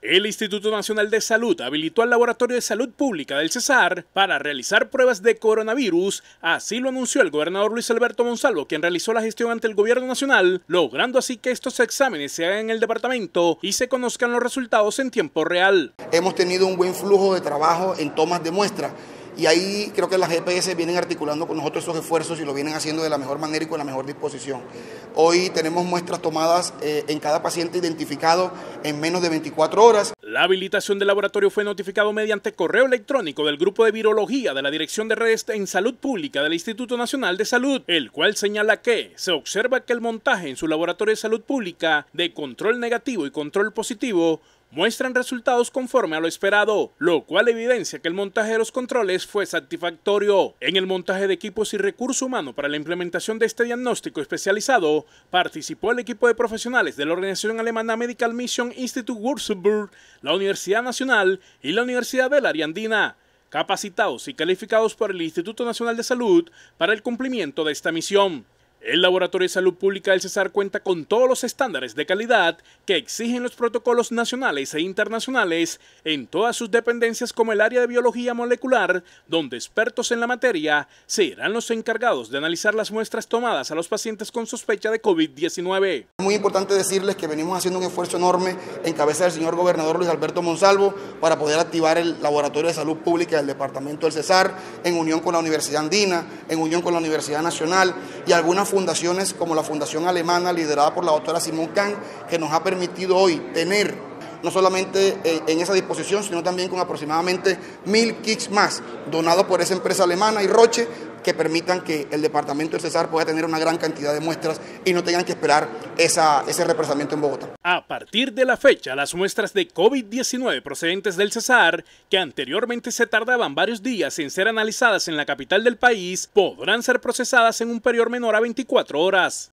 El Instituto Nacional de Salud habilitó al Laboratorio de Salud Pública del Cesar para realizar pruebas de coronavirus, así lo anunció el gobernador Luis Alberto Monsalvo, quien realizó la gestión ante el gobierno nacional, logrando así que estos exámenes se hagan en el departamento y se conozcan los resultados en tiempo real. Hemos tenido un buen flujo de trabajo en tomas de muestras y ahí creo que las GPS e vienen articulando con nosotros esos esfuerzos y lo vienen haciendo de la mejor manera y con la mejor disposición. Hoy tenemos muestras tomadas eh, en cada paciente identificado en menos de 24 horas. La habilitación del laboratorio fue notificado mediante correo electrónico del Grupo de Virología de la Dirección de Redes en Salud Pública del Instituto Nacional de Salud, el cual señala que se observa que el montaje en su laboratorio de salud pública de control negativo y control positivo muestran resultados conforme a lo esperado, lo cual evidencia que el montaje de los controles fue satisfactorio. En el montaje de equipos y recurso humano para la implementación de este diagnóstico especializado, participó el equipo de profesionales de la organización alemana Medical Mission Institute Würzburg, la Universidad Nacional y la Universidad de la Ariandina capacitados y calificados por el Instituto Nacional de Salud para el cumplimiento de esta misión. El Laboratorio de Salud Pública del Cesar cuenta con todos los estándares de calidad que exigen los protocolos nacionales e internacionales en todas sus dependencias como el área de biología molecular, donde expertos en la materia serán los encargados de analizar las muestras tomadas a los pacientes con sospecha de COVID-19. Es Muy importante decirles que venimos haciendo un esfuerzo enorme en cabeza del señor gobernador Luis Alberto Monsalvo para poder activar el Laboratorio de Salud Pública del Departamento del Cesar en unión con la Universidad Andina, en unión con la Universidad Nacional y algunas fundaciones como la Fundación Alemana liderada por la doctora Simón Kahn, que nos ha permitido hoy tener no solamente eh, en esa disposición, sino también con aproximadamente mil kits más donados por esa empresa alemana y Roche, que permitan que el departamento del Cesar pueda tener una gran cantidad de muestras y no tengan que esperar esa, ese represamiento en Bogotá. A partir de la fecha, las muestras de COVID-19 procedentes del Cesar, que anteriormente se tardaban varios días en ser analizadas en la capital del país, podrán ser procesadas en un periodo menor a 24 horas.